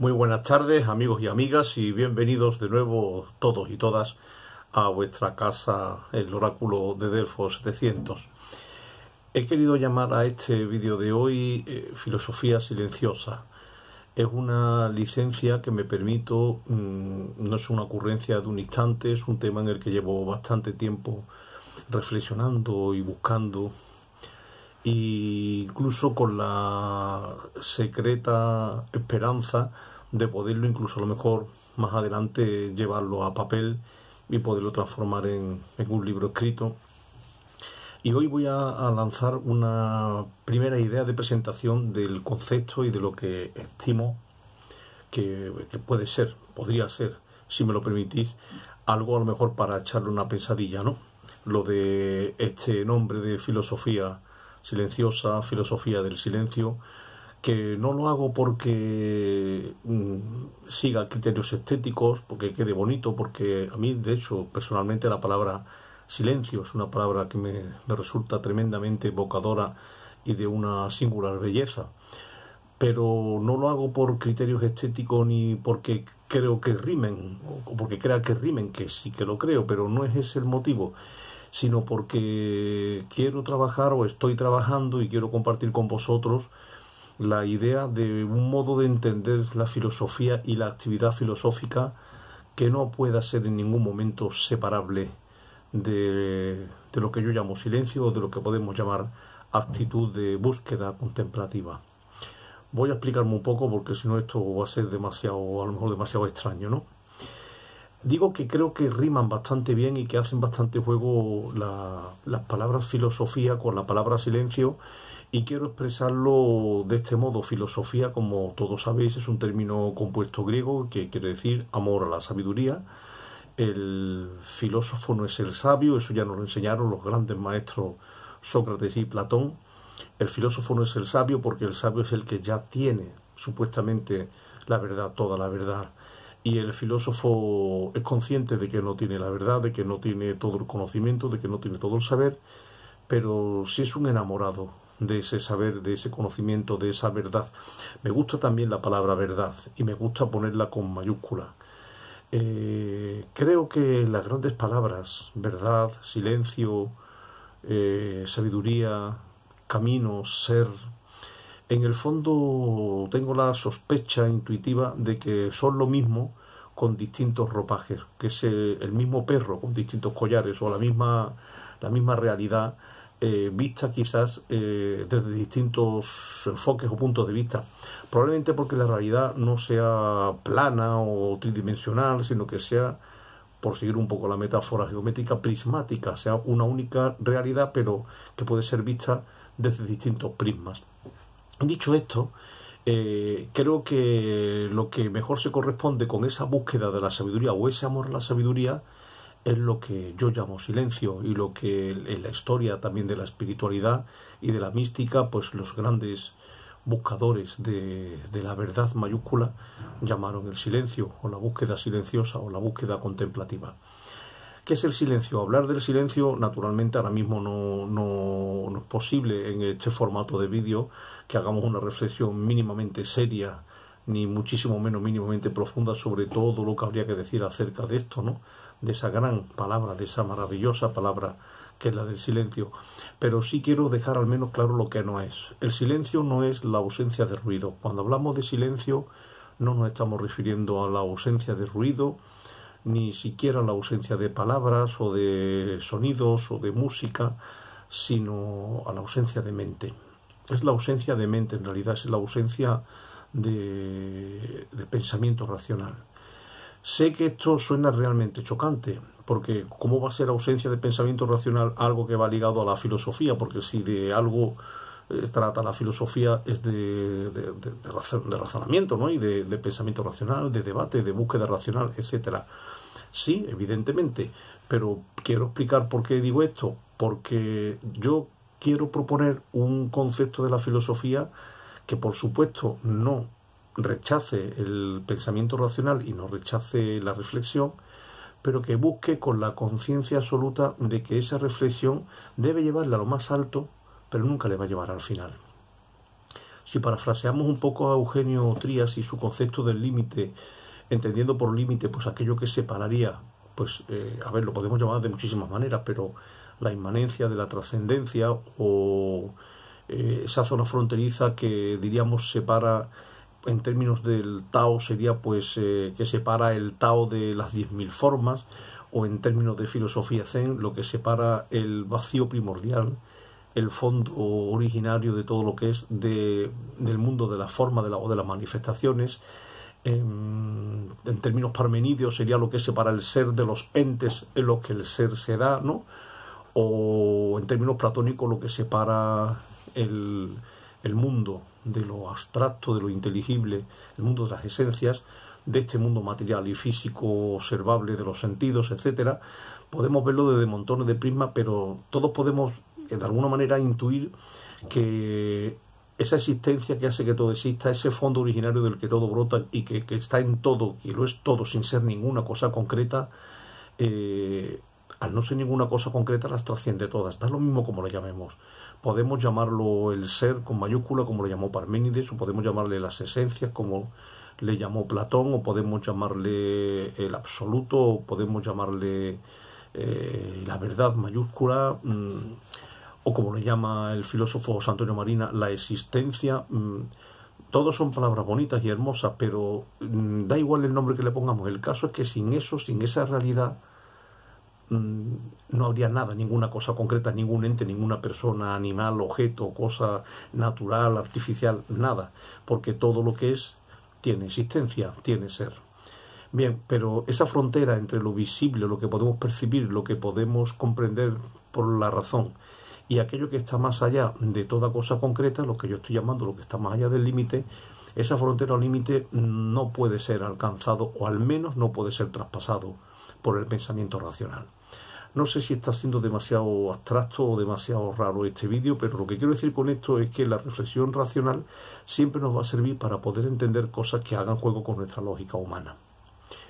Muy buenas tardes amigos y amigas y bienvenidos de nuevo todos y todas a vuestra casa el oráculo de Delfos 700. He querido llamar a este vídeo de hoy eh, Filosofía Silenciosa. Es una licencia que me permito, mm, no es una ocurrencia de un instante, es un tema en el que llevo bastante tiempo reflexionando y buscando e incluso con la secreta esperanza de poderlo incluso a lo mejor más adelante llevarlo a papel y poderlo transformar en, un libro escrito. Y hoy voy a, lanzar una primera idea de presentación del concepto y de lo que estimo que, que puede ser, podría ser, si me lo permitís, algo a lo mejor para echarle una pensadilla, ¿no? Lo de este nombre de filosofía silenciosa, filosofía del silencio, que no lo hago porque mm, siga criterios estéticos, porque quede bonito, porque a mí, de hecho, personalmente la palabra silencio es una palabra que me, resulta tremendamente evocadora y de una singular belleza. Pero no lo hago por criterios estéticos ni porque creo que rimen, o porque crea que rimen, que sí que lo creo, pero no es ese el motivo sino porque quiero trabajar o estoy trabajando y quiero compartir con vosotros la idea de un modo de entender la filosofía y la actividad filosófica que no pueda ser en ningún momento separable de, lo que yo llamo silencio o de lo que podemos llamar actitud de búsqueda contemplativa. Voy a explicarme un poco porque si no esto va a ser demasiado, a lo mejor demasiado extraño, ¿no? Digo que creo que riman bastante bien y que hacen bastante juego las palabras filosofía con la palabra silencio y quiero expresarlo de este modo. Filosofía, como todos sabéis, es un término compuesto griego que quiere decir amor a la sabiduría. El filósofo no es el sabio, eso ya nos lo enseñaron los grandes maestros Sócrates y Platón. El filósofo no es el sabio porque el sabio es el que ya tiene supuestamente la verdad, toda la verdad. Y el filósofo es consciente de que no tiene la verdad, de que no tiene todo el conocimiento, de que no tiene todo el saber, pero si sí es un enamorado, de ese saber, de ese conocimiento, de esa verdad. Me gusta también la palabra verdad y me gusta ponerla con mayúscula. Eh, creo que las grandes palabras, verdad, silencio, eh, sabiduría, camino, ser, en el fondo tengo la sospecha intuitiva de que son lo mismo con distintos ropajes, que es el mismo perro con distintos collares o la misma, la misma realidad eh, vista quizás eh, desde distintos enfoques o puntos de vista. Probablemente porque la realidad no sea plana o tridimensional, sino que sea, por seguir un poco la metáfora geométrica, prismática, sea una única realidad, pero que puede ser vista desde distintos prismas. Dicho esto, eh, creo que lo que mejor se corresponde con esa búsqueda de la sabiduría o ese amor a la sabiduría es lo que yo llamo silencio y lo que en la historia también de la espiritualidad y de la mística, pues los grandes buscadores de, la verdad mayúscula llamaron el silencio o la búsqueda silenciosa o la búsqueda contemplativa. ¿Qué es el silencio? Hablar del silencio, naturalmente, ahora mismo no, no, no es posible en este formato de vídeo que hagamos una reflexión mínimamente seria, ni muchísimo menos mínimamente profunda sobre todo lo que habría que decir acerca de esto, ¿no? de esa gran palabra, de esa maravillosa palabra que es la del silencio, pero sí quiero dejar al menos claro lo que no es. El silencio no es la ausencia de ruido. Cuando hablamos de silencio no nos estamos refiriendo a la ausencia de ruido, ni siquiera a la ausencia de palabras o de sonidos o de música, sino a la ausencia de mente. Es la ausencia de mente, en realidad es la ausencia de, de pensamiento racional. Sé que esto suena realmente chocante, porque ¿cómo va a ser ausencia de pensamiento racional algo que va ligado a la filosofía? Porque si de algo eh, trata la filosofía es de, de razonamiento, ¿no? Y de, pensamiento racional, de debate, de búsqueda racional, etcétera. Sí, evidentemente, pero quiero explicar por qué digo esto, porque yo quiero proponer un concepto de la filosofía que por supuesto no rechace el pensamiento racional y no rechace la reflexión, pero que busque con la conciencia absoluta de que esa reflexión debe llevarla a lo más alto, pero nunca le va a llevar al final. Si parafraseamos un poco a Eugenio Trías y su concepto del límite, entendiendo por límite pues aquello que separaría, pues eh, a ver, lo podemos llamar de muchísimas maneras, pero la inmanencia de la trascendencia o eh, esa zona fronteriza que diríamos separa en términos del Tao sería pues eh, que separa el Tao de las diez mil formas o en términos de filosofía zen lo que separa el vacío primordial el fondo originario de todo lo que es del mundo de la forma de o de las manifestaciones en, términos parmenidios sería lo que separa el ser de los entes en los que el ser se da ¿no? o en términos platónicos lo que separa el mundo de lo abstracto, de lo inteligible, el mundo de las esencias, de este mundo material y físico observable de los sentidos, etcétera, podemos verlo desde montones de prismas, pero todos podemos eh, de alguna manera intuir que esa existencia que hace que todo exista, ese fondo originario del que todo brota y que, está en todo, y lo es todo sin ser ninguna cosa concreta, eh, al no ser ninguna cosa concreta, las trasciende todas. Da lo mismo como lo llamemos. Podemos llamarlo el ser con mayúscula, como lo llamó Parménides, o podemos llamarle las esencias, como le llamó Platón, o podemos llamarle el absoluto, o podemos llamarle eh, la verdad mayúscula, mm, o como le llama el filósofo Antonio Marina, la existencia. Mm, todos son palabras bonitas y hermosas, pero mm, da igual el nombre que le pongamos. El caso es que sin eso, sin esa realidad, Mm, no habría nada, ninguna cosa concreta, ningún ente, ninguna persona, animal, objeto, cosa natural, artificial, nada, porque todo lo que es tiene existencia, tiene ser. Bien, pero esa frontera entre lo visible, lo que podemos percibir, lo que podemos comprender por la razón, y aquello que está más allá de toda cosa concreta, lo que yo estoy llamando lo que está más allá del límite, esa frontera o límite no puede ser alcanzado o al menos no puede ser traspasado por el pensamiento racional. No sé si está siendo demasiado abstracto o demasiado raro este vídeo, pero lo que quiero decir con esto es que la reflexión racional siempre nos va a servir para poder entender cosas que hagan juego con nuestra lógica humana.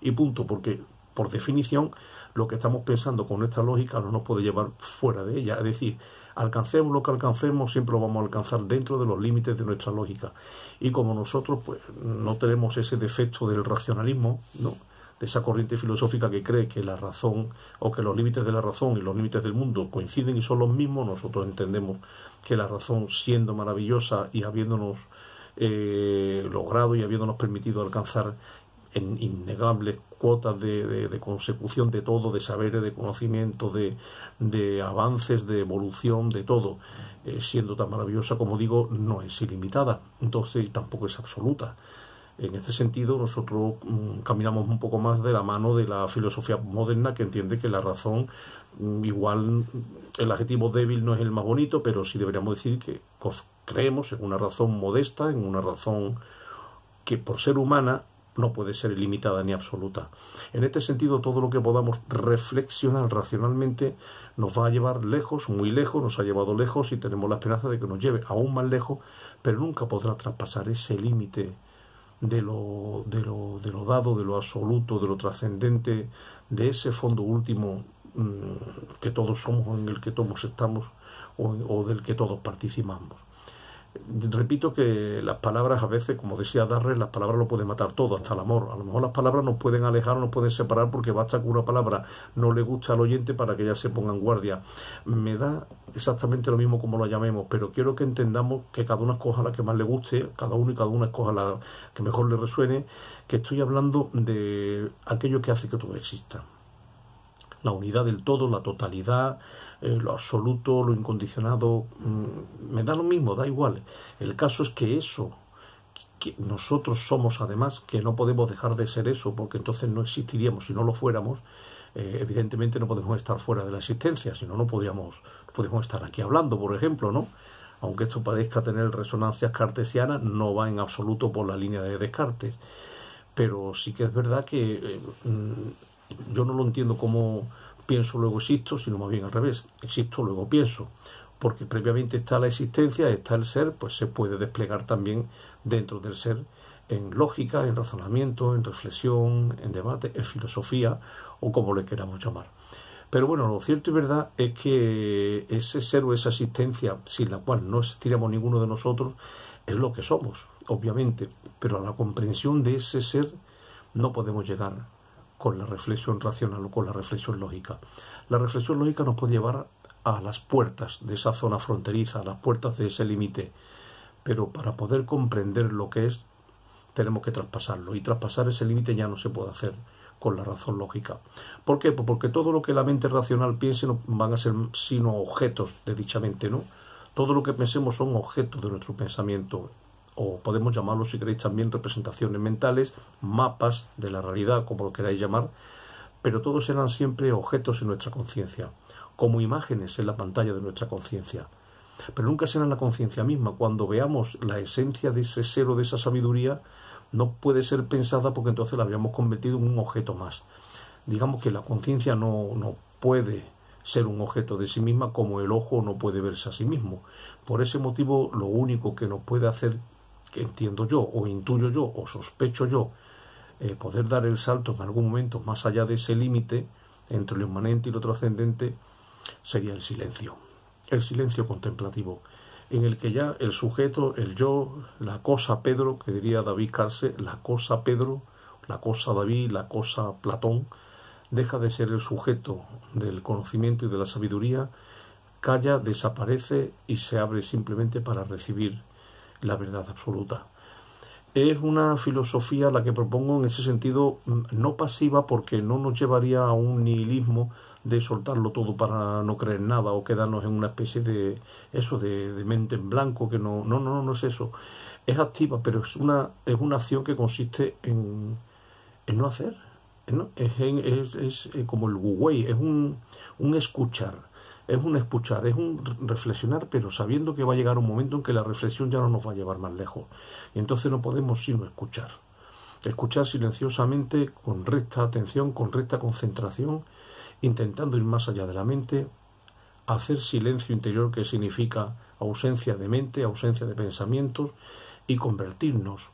Y punto, porque por definición lo que estamos pensando con nuestra lógica no nos puede llevar fuera de ella. Es decir, alcancemos lo que alcancemos, siempre lo vamos a alcanzar dentro de los límites de nuestra lógica. Y como nosotros pues, no tenemos ese defecto del racionalismo, ¿no? de esa corriente filosófica que cree que la razón o que los límites de la razón y los límites del mundo coinciden y son los mismos, nosotros entendemos que la razón siendo maravillosa y habiéndonos eh, logrado y habiéndonos permitido alcanzar en innegables cuotas de, consecución de todo, de saberes, de conocimiento, de, avances, de evolución, de todo, eh, siendo tan maravillosa como digo, no es ilimitada, entonces tampoco es absoluta. En este sentido, nosotros mm, caminamos un poco más de la mano de la filosofía moderna que entiende que la razón, mm, igual mm, el adjetivo débil no es el más bonito, pero sí deberíamos decir que creemos en una razón modesta, en una razón que por ser humana no puede ser ilimitada ni absoluta. En este sentido, todo lo que podamos reflexionar racionalmente nos va a llevar lejos, muy lejos, nos ha llevado lejos y tenemos la esperanza de que nos lleve aún más lejos, pero nunca podrá traspasar ese límite de lo, de lo, de lo dado, de lo absoluto, de lo trascendente, de ese fondo último mm, que todos somos, en el que todos estamos o del que todos participamos repito que las palabras a veces, como decía Darre las palabras lo pueden matar todo, hasta el amor. A lo mejor las palabras nos pueden alejar nos pueden separar porque basta que una palabra no le gusta al oyente para que ya se ponga en guardia. Me da exactamente lo mismo como lo llamemos, pero quiero que entendamos que cada una escoja la que más le guste, cada uno y cada una escoja la que mejor le resuene, que estoy hablando de aquello que hace que todo exista. La unidad del todo, la totalidad, eh, lo absoluto, lo incondicionado, mm, me da lo mismo, da igual. El caso es que eso, que nosotros somos además, que no podemos dejar de ser eso, porque entonces no existiríamos si no lo fuéramos. Eh, evidentemente no podemos estar fuera de la existencia, si no, no podríamos, estar aquí hablando, por ejemplo, ¿no? Aunque esto parezca tener resonancias cartesianas, no va en absoluto por la línea de Descartes. Pero sí que es verdad que eh, mm, yo no lo entiendo como pienso, luego existo, sino más bien al revés, existo, luego pienso, porque previamente está la existencia, está el ser, pues se puede desplegar también dentro del ser en lógica, en razonamiento, en reflexión, en debate, en filosofía o como le queramos llamar. Pero bueno, lo cierto y verdad es que ese ser o esa existencia sin la cual no existiríamos ninguno de nosotros es lo que somos, obviamente, pero a la comprensión de ese ser no podemos llegar con la reflexión racional o con la reflexión lógica. La reflexión lógica nos puede llevar a las puertas de esa zona fronteriza, a las puertas de ese límite, pero para poder comprender lo que es, tenemos que traspasarlo y traspasar ese límite ya no se puede hacer con la razón lógica. ¿Por qué? Pues porque todo lo que la mente racional piense van a ser sino objetos de dicha mente, ¿no? Todo lo que pensemos son objetos de nuestro pensamiento o podemos llamarlo si queréis también representaciones mentales, mapas de la realidad, como lo queráis llamar, pero todos eran siempre objetos en nuestra conciencia, como imágenes en la pantalla de nuestra conciencia. Pero nunca serán la conciencia misma. Cuando veamos la esencia de ese ser o de esa sabiduría, no puede ser pensada porque entonces la habríamos convertido en un objeto más. Digamos que la conciencia no, no puede ser un objeto de sí misma como el ojo no puede verse a sí mismo. Por ese motivo, lo único que nos puede hacer que entiendo yo, o intuyo yo, o sospecho yo, eh, poder dar el salto en algún momento más allá de ese límite entre lo inmanente y lo trascendente, sería el silencio, el silencio contemplativo, en el que ya el sujeto, el yo, la cosa Pedro, que diría David Carse, la cosa Pedro, la cosa David, la cosa Platón, deja de ser el sujeto del conocimiento y de la sabiduría, calla, desaparece y se abre simplemente para recibir la verdad absoluta. Es una filosofía la que propongo en ese sentido mm, no pasiva porque no nos llevaría a un nihilismo de soltarlo todo para no creer nada o quedarnos en una especie de eso de, mente en blanco que no no no no es eso es activa pero es una es una acción que consiste en, en no hacer Es, es, eh, como el wu es un, un escuchar es un escuchar, es un reflexionar, pero sabiendo que va a llegar un momento en que la reflexión ya no nos va a llevar más lejos. Y entonces no podemos sino escuchar. Escuchar silenciosamente, con recta atención, con recta concentración, intentando ir más allá de la mente, hacer silencio interior que significa ausencia de mente, ausencia de pensamientos, y convertirnos,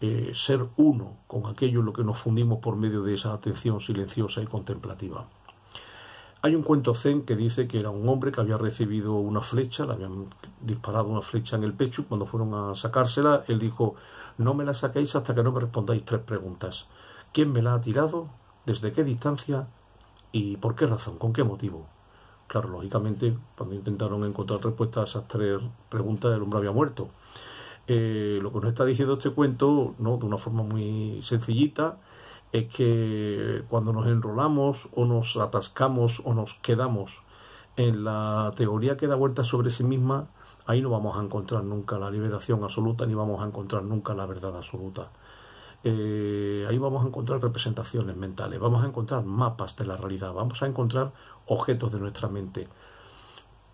eh, ser uno con aquello en lo que nos fundimos por medio de esa atención silenciosa y contemplativa. Hay un cuento zen que dice que era un hombre que había recibido una flecha, le habían disparado una flecha en el pecho, cuando fueron a sacársela, él dijo, no me la saquéis hasta que no me respondáis tres preguntas. ¿Quién me la ha tirado? ¿Desde qué distancia? ¿Y por qué razón? ¿Con qué motivo? Claro, lógicamente, cuando intentaron encontrar respuesta a esas tres preguntas, el hombre había muerto. Eh, lo que nos está diciendo este cuento, ¿no? de una forma muy sencillita, es que cuando nos enrolamos o nos atascamos o nos quedamos en la teoría que da vuelta sobre sí misma, ahí no vamos a encontrar nunca la liberación absoluta ni vamos a encontrar nunca la verdad absoluta. Eh, ahí vamos a encontrar representaciones mentales, vamos a encontrar mapas de la realidad, vamos a encontrar objetos de nuestra mente.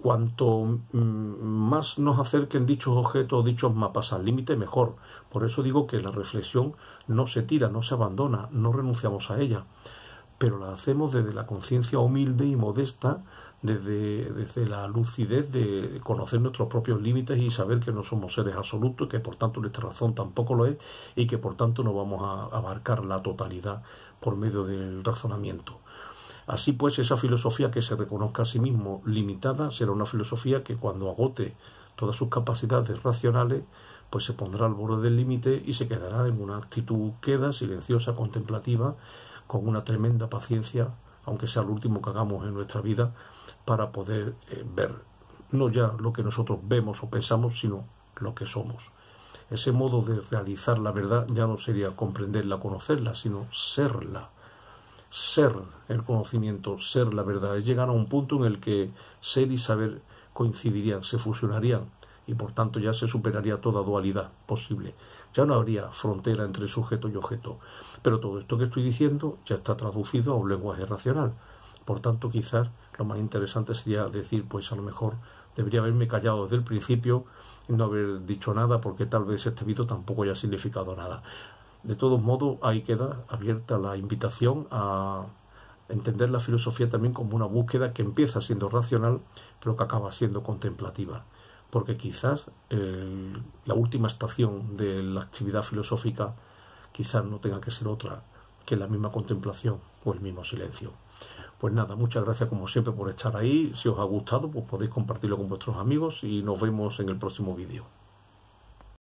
Cuanto mm, más nos acerquen dichos objetos, dichos mapas al límite, mejor. Por eso digo que la reflexión no se tira, no se abandona, no renunciamos a ella, pero la hacemos desde la conciencia humilde y modesta, desde, desde la lucidez de conocer nuestros propios límites y saber que no somos seres absolutos, que por tanto nuestra razón tampoco lo es y que por tanto no vamos a abarcar la totalidad por medio del razonamiento. Así pues, esa filosofía que se reconozca a sí mismo limitada será una filosofía que cuando agote todas sus capacidades racionales, pues se pondrá al borde del límite y se quedará en una actitud queda, silenciosa, contemplativa, con una tremenda paciencia, aunque sea lo último que hagamos en nuestra vida, para poder eh, ver no ya lo que nosotros vemos o pensamos, sino lo que somos. Ese modo de realizar la verdad ya no sería comprenderla, conocerla, sino serla ser el conocimiento, ser la verdad, es llegar a un punto en el que ser y saber coincidirían, se fusionarían y por tanto ya se superaría toda dualidad posible. Ya no habría frontera entre sujeto y objeto. Pero todo esto que estoy diciendo ya está traducido a un lenguaje racional. Por tanto, quizás lo más interesante sería decir, pues a lo mejor debería haberme callado desde el principio y no haber dicho nada porque tal vez este vídeo tampoco haya significado nada. De todos modos, ahí queda abierta la invitación a entender la filosofía también como una búsqueda que empieza siendo racional, pero que acaba siendo contemplativa. Porque quizás la última estación de la actividad filosófica quizás no tenga que ser otra que la misma contemplación o el mismo silencio. Pues nada, muchas gracias como siempre por estar ahí. Si os ha gustado, pues podéis compartirlo con vuestros amigos y nos vemos en el próximo vídeo.